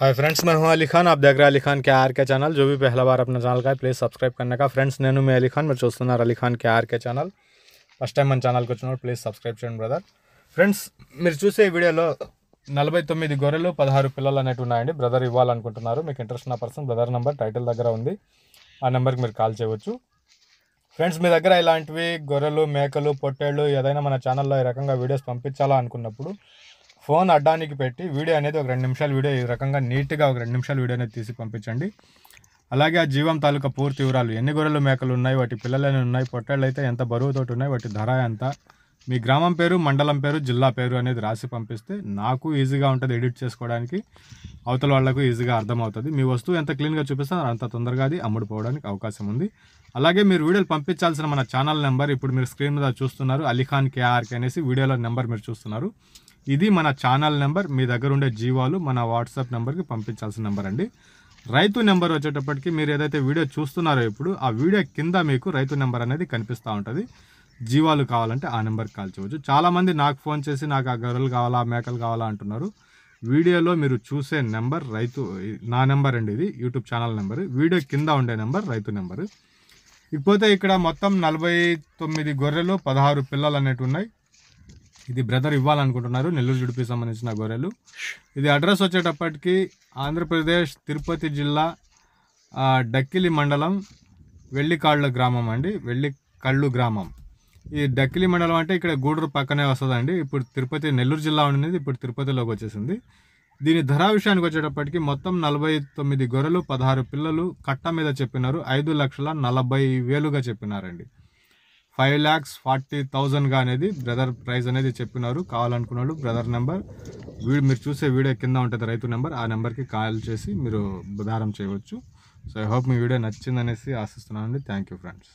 hi friends मैं అలీ ఖాన్ खान దగ్గర देख रहे हैं अली खान के आर के चैनल ఛానల్ का ప్లీజ్ సబ్స్క్రైబ్ కన్నా ఫ్రెండ్స్ నేను మీ అలీ ఖాన్ మీరు చూస్తున్నారు Ali Khan KR channel first time మన ఛానల్కి వచ్చినప్పుడు ప్లీజ్ సబ్స్క్రైబ్ చేయండి బ్రదర్ ఫ్రెండ్స్ మీరు చూసే వీడియోలో నలభై తొమ్మిది గొర్రెలు పదహారు పిల్లలు అనేవి ఉన్నాయండి బ్రదర్ ఇవ్వాలనుకుంటున్నారు మీకు ఇంట్రెస్ట్ ఉన్న పర్సన్ బ్రదర్ నెంబర్ టైటిల్ దగ్గర ఉంది ఆ నెంబర్కి మీరు కాల్ చేయవచ్చు ఫ్రెండ్స్ మీ దగ్గర ఇలాంటివి గొర్రెలు మేకలు పొట్టేళ్ళు ఏదైనా మన ఛానల్లో ఈ రకంగా వీడియోస్ పంపించాలా అనుకున్నప్పుడు ఫోన్ అడ్డానికి పెట్టి వీడియో అనేది ఒక రెండు నిమిషాల వీడియో ఈ రకంగా నీట్గా ఒక రెండు నిమిషాల వీడియో అనేది తీసి పంపించండి అలాగే ఆ జీవం తాలూకా పూర్తి వివరాలు ఎన్ని గొర్రెలు మేకలు ఉన్నాయి వాటి పిల్లలు ఉన్నాయి పొట్టళ్ళు అయితే ఎంత బరువుతోటి ఉన్నాయి వాటి ధర ఎంత మీ గ్రామం పేరు మండలం పేరు జిల్లా పేరు అనేది రాసి పంపిస్తే నాకు ఈజీగా ఉంటుంది ఎడిట్ చేసుకోవడానికి అవతల వాళ్లకు ఈజీగా అర్థమవుతుంది మీ వస్తువు ఎంత క్లీన్గా చూపిస్తారో అంత తొందరగా అది అమ్ముడుపోవడానికి అవకాశం ఉంది అలాగే మీరు వీడియోలు పంపించాల్సిన మన ఛానల్ నెంబర్ ఇప్పుడు మీరు స్క్రీన్ మీద చూస్తున్నారు అలీఖాన్ కేఆర్కి అనేసి వీడియోలో నెంబర్ మీరు చూస్తున్నారు ఇది మన ఛానల్ నెంబర్ మీ దగ్గర ఉండే జీవాలు మన వాట్సాప్ నెంబర్కి పంపించాల్సిన నెంబర్ అండి రైతు నెంబర్ వచ్చేటప్పటికి మీరు ఏదైతే వీడియో చూస్తున్నారో ఇప్పుడు ఆ వీడియో కింద మీకు రైతు నెంబర్ అనేది కనిపిస్తూ ఉంటుంది జీవాలు కావాలంటే ఆ నెంబర్కి కాల్ చేయవచ్చు చాలామంది నాకు ఫోన్ చేసి నాకు ఆ గొర్రెలు కావాలా మేకలు కావాలా అంటున్నారు వీడియోలో మీరు చూసే నెంబర్ రైతు నా నెంబర్ అండి ఇది యూట్యూబ్ ఛానల్ నెంబర్ వీడియో కింద ఉండే నెంబర్ రైతు నెంబర్ ఇకపోతే ఇక్కడ మొత్తం నలభై తొమ్మిది గొర్రెలు పదహారు పిల్లలు అనేవి ఉన్నాయి ఇది బ్రదర్ ఇవ్వాలనుకుంటున్నారు నెల్లూరు జుడిపి సంబంధించిన గొర్రెలు ఇది అడ్రస్ వచ్చేటప్పటికి ఆంధ్రప్రదేశ్ తిరుపతి జిల్లా డక్కిలి మండలం వెల్లికాళ్ళ గ్రామం అండి వెళ్ళికళ్ళు కళ్ళు గ్రామం ఈ డక్కిలి మండలం అంటే ఇక్కడ గూడూరు పక్కనే వస్తుందండి ఇప్పుడు తిరుపతి నెల్లూరు జిల్లా ఉండేది ఇప్పుడు తిరుపతిలోకి వచ్చేసింది దీని ధర విషయానికి వచ్చేటప్పటికి మొత్తం నలభై తొమ్మిది గొర్రెలు పదహారు పిల్లలు కట్ట మీద చెప్పినారు ఐదు లక్షల నలభై వేలుగా చెప్పినారండి ఫైవ్ ల్యాక్స్ ఫార్టీ థౌజండ్గా అనేది బ్రదర్ ప్రైస్ అనేది చెప్పినారు కావాలనుకున్నాడు బ్రదర్ నెంబర్ వీడు మీరు చూసే వీడియో కింద ఉంటుంది రైతు నెంబర్ ఆ నెంబర్కి కాల్ చేసి మీరు దారం చేయవచ్చు సో ఐ హోప్ మీ వీడియో నచ్చిందనేసి ఆశిస్తున్నానండి థ్యాంక్ యూ ఫ్రెండ్స్